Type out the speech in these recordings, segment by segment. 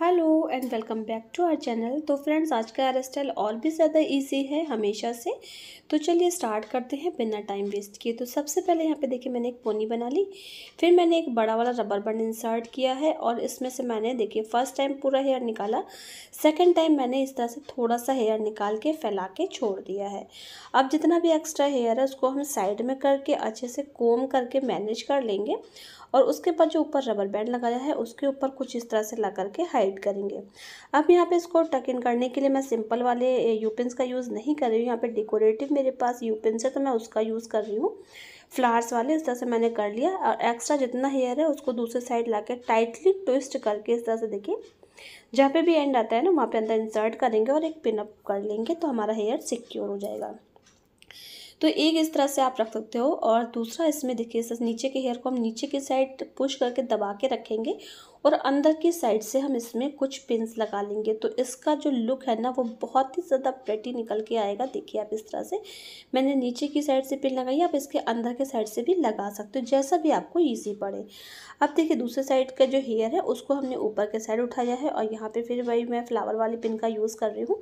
hello and welcome back to our channel तो friends आज का हेयर स्टाइल और भी ज़्यादा इजी है हमेशा से तो चलिए स्टार्ट करते हैं बिना टाइम वेस्ट किए तो सबसे पहले यहाँ पे देखिए मैंने एक पोनी बना ली फिर मैंने एक बड़ा वाला रबर बैंड इंसर्ट किया है और इसमें से मैंने देखिए फ़र्स्ट टाइम पूरा हेयर निकाला सेकेंड टाइम मैंने इस तरह से थोड़ा सा हेयर निकाल के फैला के छोड़ दिया है अब जितना भी एक्स्ट्रा हेयर है उसको हम साइड में करके अच्छे से कोम करके मैनेज कर लेंगे और उसके बाद जो ऊपर रबर बैंड लगाया है उसके ऊपर कुछ इस तरह से लगा करके हाई टाइट करेंगे अब यहाँ पे इसको टक इन करने के लिए मैं सिंपल वाले यूपिन का यूज़ नहीं कर रही हूँ यहाँ पे डेकोरेटिव मेरे पास यूपिन्स है तो मैं उसका यूज़ कर रही हूँ फ्लावर्स वाले इस तरह से मैंने कर लिया और एक्स्ट्रा जितना हेयर है उसको दूसरे साइड ला टाइटली ट्विस्ट करके इस तरह से देखिए जहाँ पे भी एंड आता है ना वहाँ पे अंदर इंसर्ट करेंगे और एक पिनअप कर लेंगे तो हमारा हेयर सिक्योर हो जाएगा तो एक इस तरह से आप रख सकते हो और दूसरा इसमें देखिए इस नीचे के हेयर को हम नीचे की साइड पुश करके दबा के रखेंगे और अंदर की साइड से हम इसमें कुछ पिंस लगा लेंगे तो इसका जो लुक है ना वो बहुत ही ज़्यादा प्रेटी निकल के आएगा देखिए आप इस तरह से मैंने नीचे की साइड से पिन लगाई आप इसके अंदर के साइड से भी लगा सकते हो जैसा भी आपको ईजी पड़े अब देखिए दूसरे साइड का जो हेयर है उसको हमने ऊपर के साइड उठाया है और यहाँ पर फिर वही मैं फ्लावर वाली पिन का यूज़ कर रही हूँ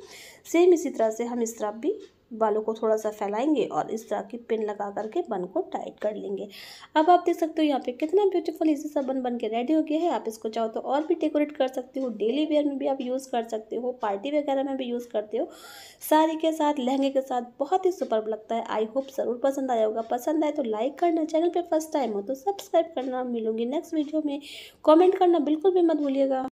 सेम इसी तरह से हम इस तरफ भी बालों को थोड़ा सा फैलाएंगे और इस तरह की पिन लगा करके बन को टाइट कर लेंगे अब आप देख सकते हो यहाँ पे कितना ब्यूटीफुल इसी सा बन बन के रेडी हो गया है आप इसको चाहो तो और भी डेकोरेट कर सकते हो डेली वेयर में भी आप यूज़ कर सकते हो पार्टी वगैरह में भी यूज़ करते हो साड़ी के साथ लहंगे के साथ बहुत ही सुपर लगता है आई होप ज़रूर पसंद आया होगा पसंद आए तो लाइक करना चैनल पर फर्स्ट टाइम हो तो सब्सक्राइब करना मिलूंगी नेक्स्ट वीडियो में कॉमेंट करना बिल्कुल भी मत भूलिएगा